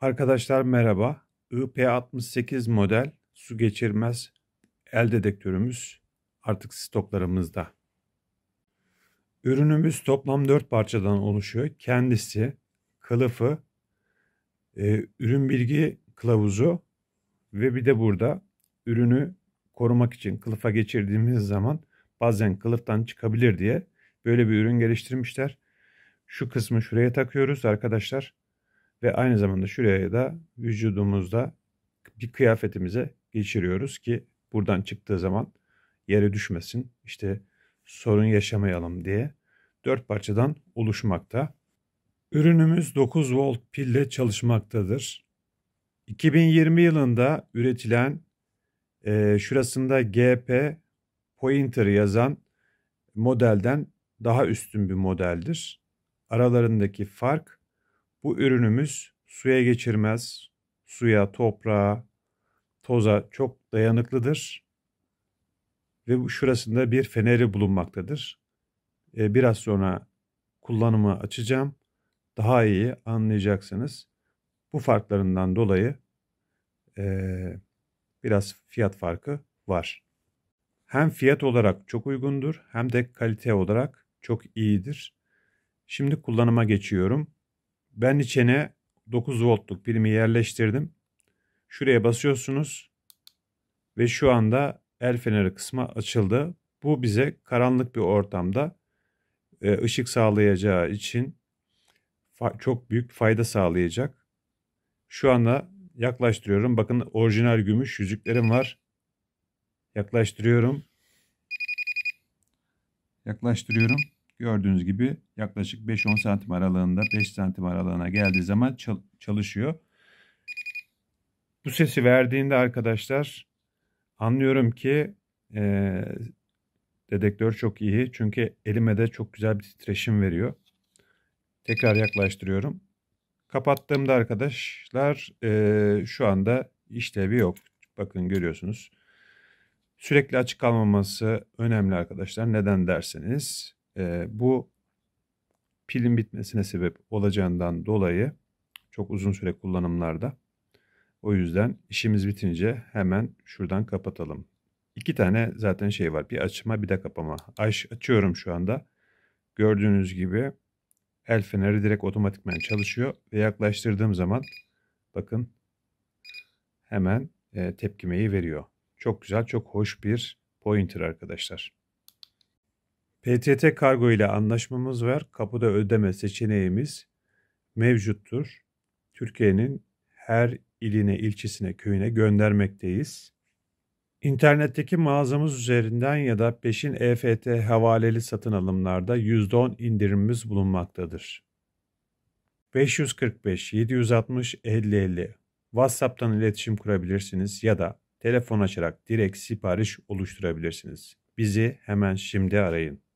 Arkadaşlar merhaba. IP68 model su geçirmez el dedektörümüz artık stoklarımızda. Ürünümüz toplam 4 parçadan oluşuyor. Kendisi, kılıfı, e, ürün bilgi kılavuzu ve bir de burada ürünü korumak için kılıfa geçirdiğimiz zaman bazen kılıftan çıkabilir diye böyle bir ürün geliştirmişler. Şu kısmı şuraya takıyoruz arkadaşlar ve aynı zamanda şuraya da vücudumuzda bir kıyafetimize geçiriyoruz ki buradan çıktığı zaman yere düşmesin işte sorun yaşamayalım diye dört parçadan oluşmakta. Ürünümüz 9 volt pille çalışmaktadır. 2020 yılında üretilen e, şurasında GP Pointer yazan modelden daha üstün bir modeldir. Aralarındaki fark bu ürünümüz suya geçirmez, suya, toprağa, toza çok dayanıklıdır. Ve şurasında bir feneri bulunmaktadır. Ee, biraz sonra kullanımı açacağım. Daha iyi anlayacaksınız. Bu farklarından dolayı ee, biraz fiyat farkı var. Hem fiyat olarak çok uygundur hem de kalite olarak çok iyidir. Şimdi kullanıma geçiyorum. Ben içine 9 voltluk primi yerleştirdim. Şuraya basıyorsunuz ve şu anda el feneri kısmı açıldı. Bu bize karanlık bir ortamda e, ışık sağlayacağı için çok büyük fayda sağlayacak. Şu anda yaklaştırıyorum. Bakın orijinal gümüş yüzüklerim var. Yaklaştırıyorum. Yaklaştırıyorum. Gördüğünüz gibi yaklaşık 5-10 santim aralığında 5 santim aralığına geldiği zaman çalışıyor. Bu sesi verdiğinde arkadaşlar anlıyorum ki e, dedektör çok iyi. Çünkü elime de çok güzel bir titreşim veriyor. Tekrar yaklaştırıyorum. Kapattığımda arkadaşlar e, şu anda işlevi yok. Bakın görüyorsunuz. Sürekli açık kalmaması önemli arkadaşlar. Neden derseniz e, bu pilin bitmesine sebep olacağından dolayı çok uzun süre kullanımlarda. O yüzden işimiz bitince hemen şuradan kapatalım. İki tane zaten şey var. Bir açma bir de kapama. Aç, açıyorum şu anda. Gördüğünüz gibi el feneri direkt otomatikman çalışıyor. Ve yaklaştırdığım zaman bakın hemen e, tepkimeyi veriyor. Çok güzel çok hoş bir pointer arkadaşlar. PTT Kargo ile anlaşmamız var. Kapıda ödeme seçeneğimiz mevcuttur. Türkiye'nin her iline, ilçesine, köyüne göndermekteyiz. İnternetteki mağazamız üzerinden ya da peşin EFT havaleli satın alımlarda %10 indirimimiz bulunmaktadır. 545 760 50 50 WhatsApp'tan iletişim kurabilirsiniz ya da telefon açarak direkt sipariş oluşturabilirsiniz. Bizi hemen şimdi arayın.